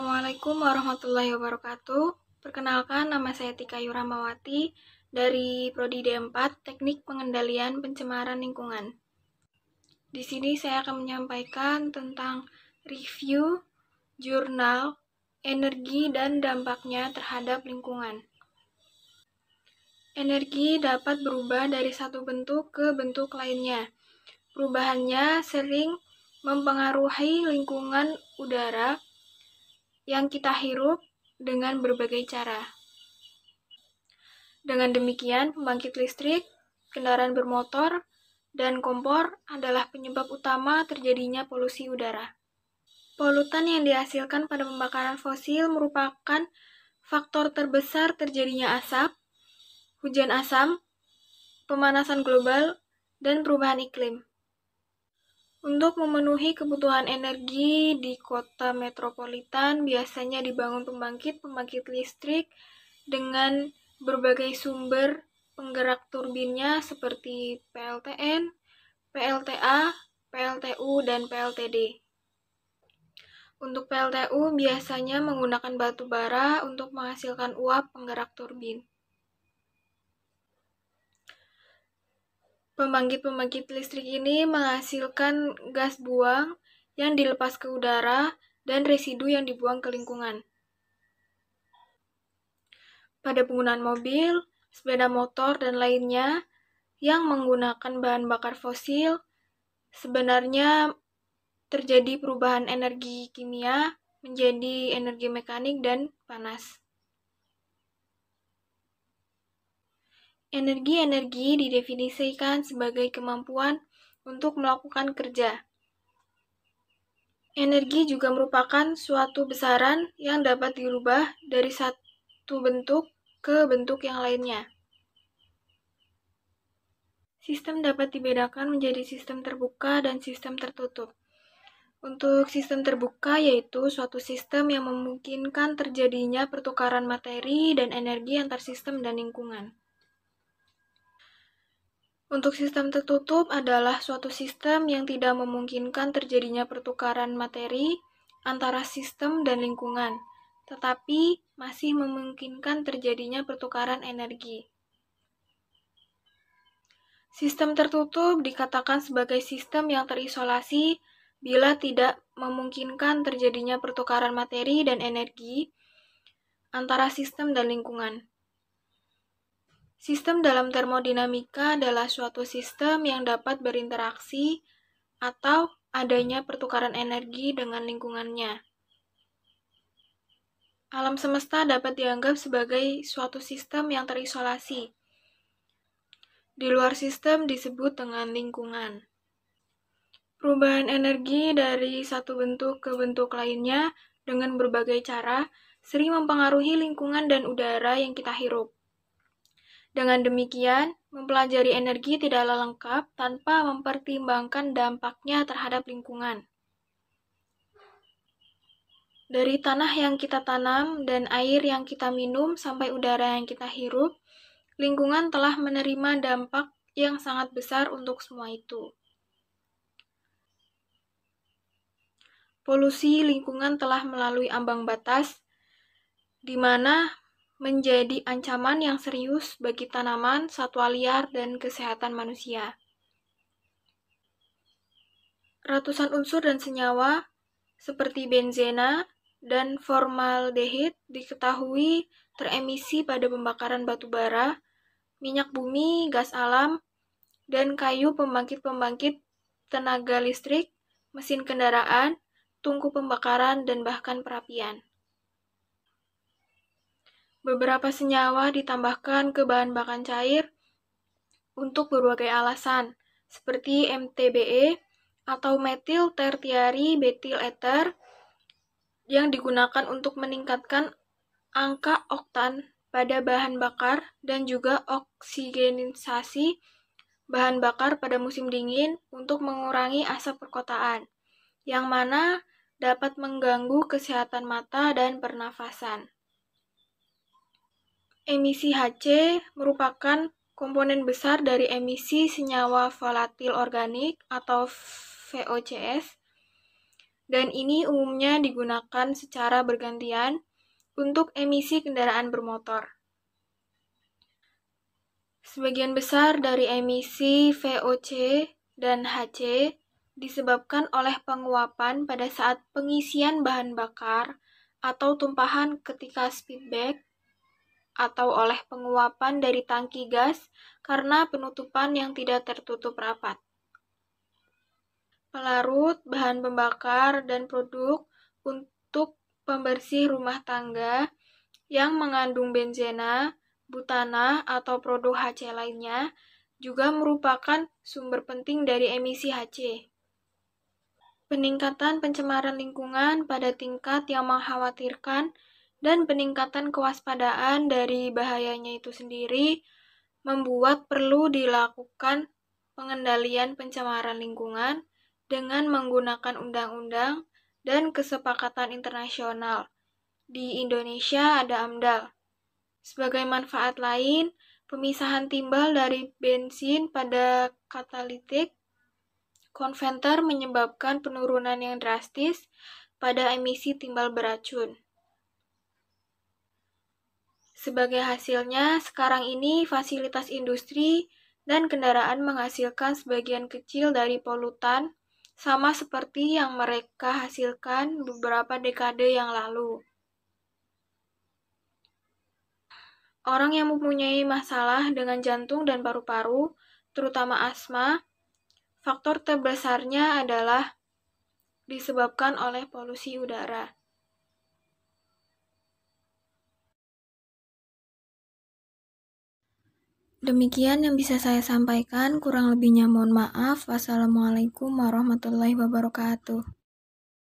Assalamualaikum warahmatullahi wabarakatuh. Perkenalkan, nama saya Tika Yuramawati dari Prodi D4 Teknik Pengendalian Pencemaran Lingkungan. Di sini saya akan menyampaikan tentang review jurnal energi dan dampaknya terhadap lingkungan. Energi dapat berubah dari satu bentuk ke bentuk lainnya. Perubahannya sering mempengaruhi lingkungan udara, yang kita hirup dengan berbagai cara. Dengan demikian, pembangkit listrik, kendaraan bermotor, dan kompor adalah penyebab utama terjadinya polusi udara. Polutan yang dihasilkan pada pembakaran fosil merupakan faktor terbesar terjadinya asap, hujan asam, pemanasan global, dan perubahan iklim. Untuk memenuhi kebutuhan energi di kota metropolitan biasanya dibangun pembangkit-pembangkit listrik dengan berbagai sumber penggerak turbinnya seperti PLTN, PLTA, PLTU, dan PLTD. Untuk PLTU biasanya menggunakan batu bara untuk menghasilkan uap penggerak turbin. Pembangkit-pembangkit listrik ini menghasilkan gas buang yang dilepas ke udara dan residu yang dibuang ke lingkungan. Pada penggunaan mobil, sepeda motor, dan lainnya yang menggunakan bahan bakar fosil, sebenarnya terjadi perubahan energi kimia menjadi energi mekanik dan panas. Energi-energi didefinisikan sebagai kemampuan untuk melakukan kerja. Energi juga merupakan suatu besaran yang dapat dirubah dari satu bentuk ke bentuk yang lainnya. Sistem dapat dibedakan menjadi sistem terbuka dan sistem tertutup. Untuk sistem terbuka yaitu suatu sistem yang memungkinkan terjadinya pertukaran materi dan energi antar sistem dan lingkungan. Untuk sistem tertutup adalah suatu sistem yang tidak memungkinkan terjadinya pertukaran materi antara sistem dan lingkungan, tetapi masih memungkinkan terjadinya pertukaran energi. Sistem tertutup dikatakan sebagai sistem yang terisolasi bila tidak memungkinkan terjadinya pertukaran materi dan energi antara sistem dan lingkungan. Sistem dalam termodinamika adalah suatu sistem yang dapat berinteraksi atau adanya pertukaran energi dengan lingkungannya. Alam semesta dapat dianggap sebagai suatu sistem yang terisolasi. Di luar sistem disebut dengan lingkungan. Perubahan energi dari satu bentuk ke bentuk lainnya dengan berbagai cara sering mempengaruhi lingkungan dan udara yang kita hirup. Dengan demikian, mempelajari energi tidaklah lengkap tanpa mempertimbangkan dampaknya terhadap lingkungan. Dari tanah yang kita tanam dan air yang kita minum sampai udara yang kita hirup, lingkungan telah menerima dampak yang sangat besar untuk semua itu. Polusi lingkungan telah melalui ambang batas, di mana menjadi ancaman yang serius bagi tanaman, satwa liar, dan kesehatan manusia. Ratusan unsur dan senyawa seperti benzena dan formaldehid diketahui teremisi pada pembakaran batu bara, minyak bumi, gas alam, dan kayu pembangkit-pembangkit tenaga listrik, mesin kendaraan, tungku pembakaran, dan bahkan perapian. Beberapa senyawa ditambahkan ke bahan bakan cair untuk berbagai alasan, seperti MTBE atau metil tertiary betil ether yang digunakan untuk meningkatkan angka oktan pada bahan bakar dan juga oksigenisasi bahan bakar pada musim dingin untuk mengurangi asap perkotaan, yang mana dapat mengganggu kesehatan mata dan pernafasan emisi HC merupakan komponen besar dari emisi senyawa volatil organik atau VOCs dan ini umumnya digunakan secara bergantian untuk emisi kendaraan bermotor. Sebagian besar dari emisi VOC dan HC disebabkan oleh penguapan pada saat pengisian bahan bakar atau tumpahan ketika speedback atau oleh penguapan dari tangki gas karena penutupan yang tidak tertutup rapat. Pelarut, bahan pembakar, dan produk untuk pembersih rumah tangga yang mengandung benzena, butana, atau produk HC lainnya juga merupakan sumber penting dari emisi HC. Peningkatan pencemaran lingkungan pada tingkat yang mengkhawatirkan dan peningkatan kewaspadaan dari bahayanya itu sendiri membuat perlu dilakukan pengendalian pencemaran lingkungan dengan menggunakan undang-undang dan kesepakatan internasional. Di Indonesia ada AMDAL. Sebagai manfaat lain, pemisahan timbal dari bensin pada katalitik konventer menyebabkan penurunan yang drastis pada emisi timbal beracun. Sebagai hasilnya, sekarang ini fasilitas industri dan kendaraan menghasilkan sebagian kecil dari polutan, sama seperti yang mereka hasilkan beberapa dekade yang lalu. Orang yang mempunyai masalah dengan jantung dan paru-paru, terutama asma, faktor terbesarnya adalah disebabkan oleh polusi udara. Demikian yang bisa saya sampaikan, kurang lebihnya mohon maaf. Wassalamualaikum warahmatullahi wabarakatuh.